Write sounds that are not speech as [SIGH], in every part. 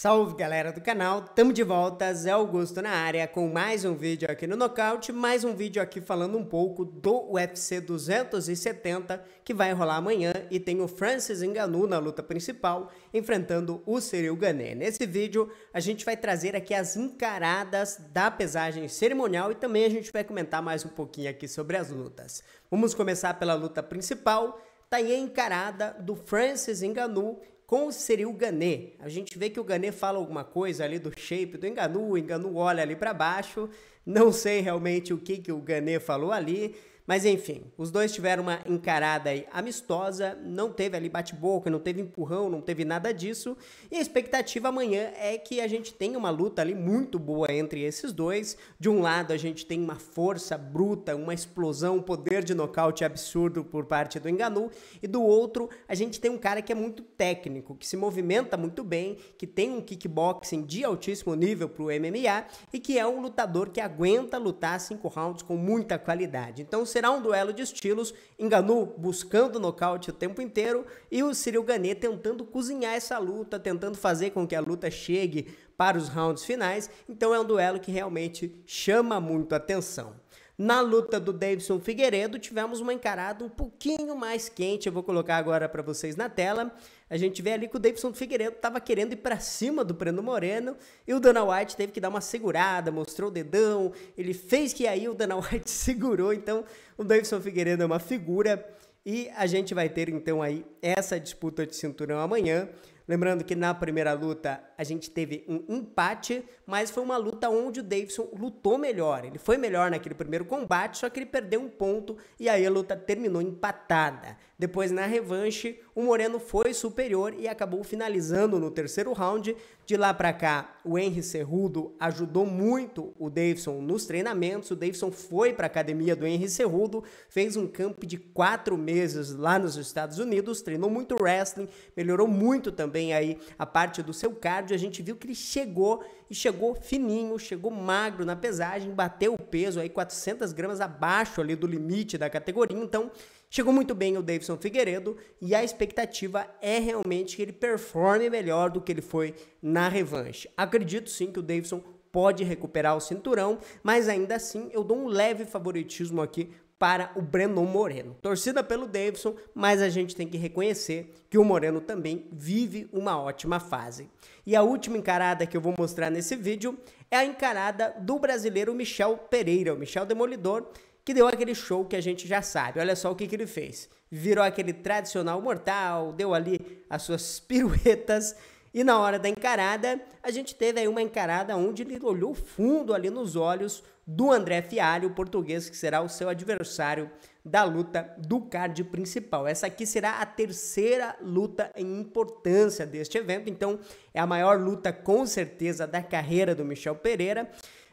Salve galera do canal, tamo de volta, Zé Augusto na área com mais um vídeo aqui no Nocaute, mais um vídeo aqui falando um pouco do UFC 270 que vai rolar amanhã e tem o Francis Ngannou na luta principal enfrentando o Cyril Gané. Nesse vídeo a gente vai trazer aqui as encaradas da pesagem cerimonial e também a gente vai comentar mais um pouquinho aqui sobre as lutas. Vamos começar pela luta principal, tá aí a encarada do Francis Ngannou com o Cyril Gané. A gente vê que o Gané fala alguma coisa ali do shape do Enganu, o Enganu olha ali para baixo, não sei realmente o que, que o Gané falou ali, mas enfim, os dois tiveram uma encarada amistosa, não teve ali bate-boca, não teve empurrão, não teve nada disso. E a expectativa amanhã é que a gente tenha uma luta ali muito boa entre esses dois. De um lado, a gente tem uma força bruta, uma explosão, um poder de nocaute absurdo por parte do Enganu, e do outro, a gente tem um cara que é muito técnico, que se movimenta muito bem, que tem um kickboxing de altíssimo nível pro MMA e que é um lutador que aguenta lutar cinco rounds com muita qualidade. Então, será um duelo de estilos, Enganu buscando nocaute o tempo inteiro e o Cyril Gane tentando cozinhar essa luta, tentando fazer com que a luta chegue para os rounds finais, então é um duelo que realmente chama muito atenção. Na luta do Davidson Figueiredo, tivemos uma encarada um pouquinho mais quente. Eu vou colocar agora para vocês na tela. A gente vê ali que o Davidson Figueiredo estava querendo ir para cima do Breno Moreno e o Dana White teve que dar uma segurada, mostrou o dedão, ele fez que aí o Dana [LAUGHS] White segurou. Então, o Davidson Figueiredo é uma figura e a gente vai ter então aí essa disputa de cinturão amanhã. Lembrando que na primeira luta a gente teve um empate, mas foi uma luta onde o Davidson lutou melhor. Ele foi melhor naquele primeiro combate, só que ele perdeu um ponto e aí a luta terminou empatada. Depois na revanche, o Moreno foi superior e acabou finalizando no terceiro round. De lá para cá, o Henry Cerrudo ajudou muito o Davidson nos treinamentos. O Davidson foi para a academia do Henry Cerrudo, fez um camp de quatro meses lá nos Estados Unidos, treinou muito wrestling, melhorou muito também aí a parte do seu cardio. A gente viu que ele chegou e chegou fininho, chegou magro na pesagem, bateu o peso aí 400 gramas abaixo ali do limite da categoria. Então, Chegou muito bem o Davidson Figueiredo e a expectativa é realmente que ele performe melhor do que ele foi na revanche. Acredito sim que o Davidson pode recuperar o cinturão, mas ainda assim eu dou um leve favoritismo aqui para o Breno Moreno. Torcida pelo Davidson, mas a gente tem que reconhecer que o Moreno também vive uma ótima fase. E a última encarada que eu vou mostrar nesse vídeo é a encarada do brasileiro Michel Pereira, o Michel Demolidor, que deu aquele show que a gente já sabe. Olha só o que, que ele fez. Virou aquele tradicional mortal, deu ali as suas [LAUGHS] piruetas. E na hora da encarada, a gente teve aí uma encarada onde ele olhou fundo ali nos olhos do André Fialho, o português que será o seu adversário da luta do card principal. Essa aqui será a terceira luta em importância deste evento, então é a maior luta com certeza da carreira do Michel Pereira.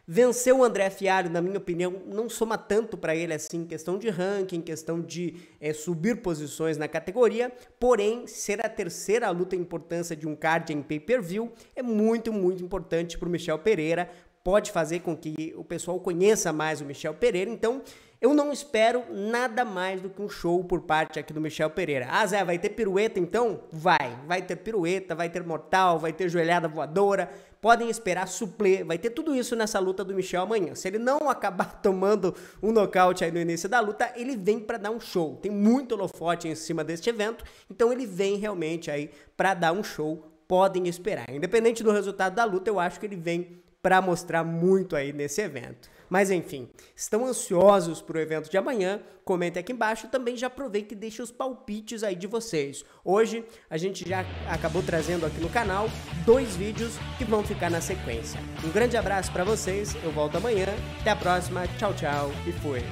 Venceu o André Fiário, na minha opinião, não soma tanto para ele assim em questão de ranking, em questão de é, subir posições na categoria, porém, ser a terceira luta em importância de um card em pay-per-view é muito, muito importante para o Michel Pereira, pode fazer com que o pessoal conheça mais o Michel Pereira. Então, eu não espero nada mais do que um show por parte aqui do Michel Pereira. Ah, Zé, vai ter pirueta então? Vai. Vai ter pirueta, vai ter mortal, vai ter joelhada voadora. Podem esperar suplê, vai ter tudo isso nessa luta do Michel amanhã. Se ele não acabar [LAUGHS] tomando um nocaute aí no início da luta, ele vem para dar um show. Tem muito holofote em cima deste evento, então ele vem realmente aí para dar um show. Podem esperar. Independente do resultado da luta, eu acho que ele vem para mostrar muito aí nesse evento. Mas enfim, estão ansiosos para o evento de amanhã? Comenta aqui embaixo. Também já aproveita e deixa os palpites aí de vocês. Hoje a gente já acabou trazendo aqui no canal dois vídeos que vão ficar na sequência. Um grande abraço para vocês. Eu volto amanhã. Até a próxima. Tchau, tchau e fui.